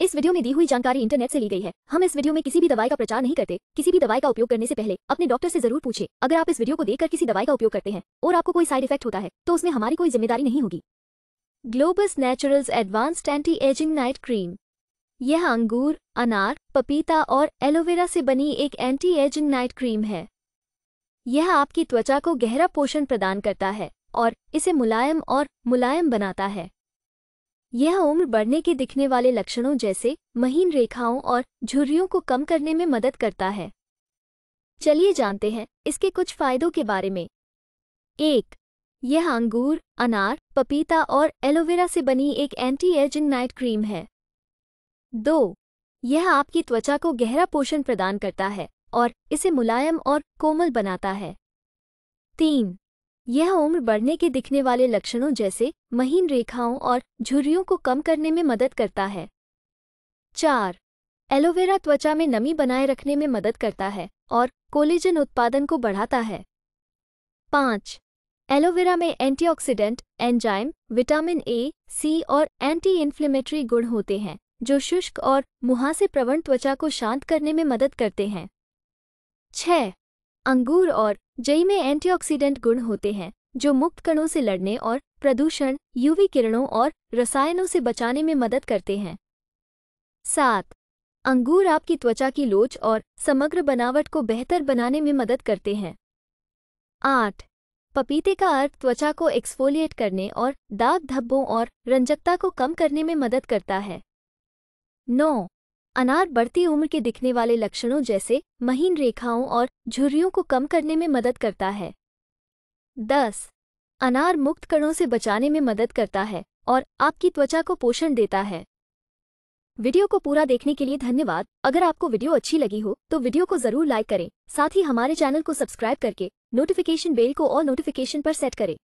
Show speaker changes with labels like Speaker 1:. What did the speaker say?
Speaker 1: इस वीडियो में दी हुई जानकारी इंटरनेट से ली गई है हम इस वीडियो में किसी भी दवाई का प्रचार नहीं करते किसी भी दवाई का उपयोग करने से पहले अपने डॉक्टर से जरूर पूछे अगर आप इस वीडियो को देखकर किसी दवाई का उपयोग करते हैं और आपको कोई साइड इफेक्ट होता है तो उसमें हमारी कोई जिम्मेदारी नहीं होगी Globus Naturals advanced anti ageing night cream यह अंगूर अनार पपीता और एलोवेरा से बनी एक एंटी एजिंग नाइट क्रीम है यह आपकी त्वचा को गहरा पोषण प्रदान करता है और इसे मुलायम और मुलायम बनाता है यह उम्र बढ़ने के दिखने वाले लक्षणों जैसे महीन रेखाओं और झुर्रियों को कम करने में मदद करता है चलिए जानते हैं इसके कुछ फायदों के बारे में एक यह अंगूर अनार पपीता और एलोवेरा से बनी एक एंटी एजिंग नाइट क्रीम है दो यह आपकी त्वचा को गहरा पोषण प्रदान करता है और इसे मुलायम और कोमल बनाता है तीन यह उम्र बढ़ने के दिखने वाले लक्षणों जैसे महीन रेखाओं और झुर्रियों को कम करने में मदद करता है चार एलोवेरा त्वचा में नमी बनाए रखने में मदद करता है और कोलेजन उत्पादन को बढ़ाता है पाँच एलोवेरा में antioxidant, enzyme vitamin A C और एंटी इन्फ्लेमेटरी गुण होते हैं जो शुष्क और मुहासे प्रवण त्वचा को शांत करने में मदद करते हैं छः अंगूर और जई में एंटीऑक्सीडेंट गुण होते हैं जो मुक्त कणों से लड़ने और प्रदूषण यूवी किरणों और रसायनों से बचाने में मदद करते हैं सात अंगूर आपकी त्वचा की लोच और समग्र बनावट को बेहतर बनाने में मदद करते हैं आठ पपीते का अर्क त्वचा को एक्सफोलिएट करने और दाग धब्बों और रंजकता को कम करने में मदद करता है नौ अनार बढ़ती उम्र के दिखने वाले लक्षणों जैसे महीन रेखाओं और झुर्रियों को कम करने में मदद करता है दस अनार मुक्त कणों से बचाने में मदद करता है और आपकी त्वचा को पोषण देता है वीडियो को पूरा देखने के लिए धन्यवाद अगर आपको वीडियो अच्छी लगी हो तो वीडियो को जरूर लाइक करें साथ ही हमारे चैनल को सब्सक्राइब करके नोटिफिकेशन बेल को और नोटिफिकेशन पर सेट करें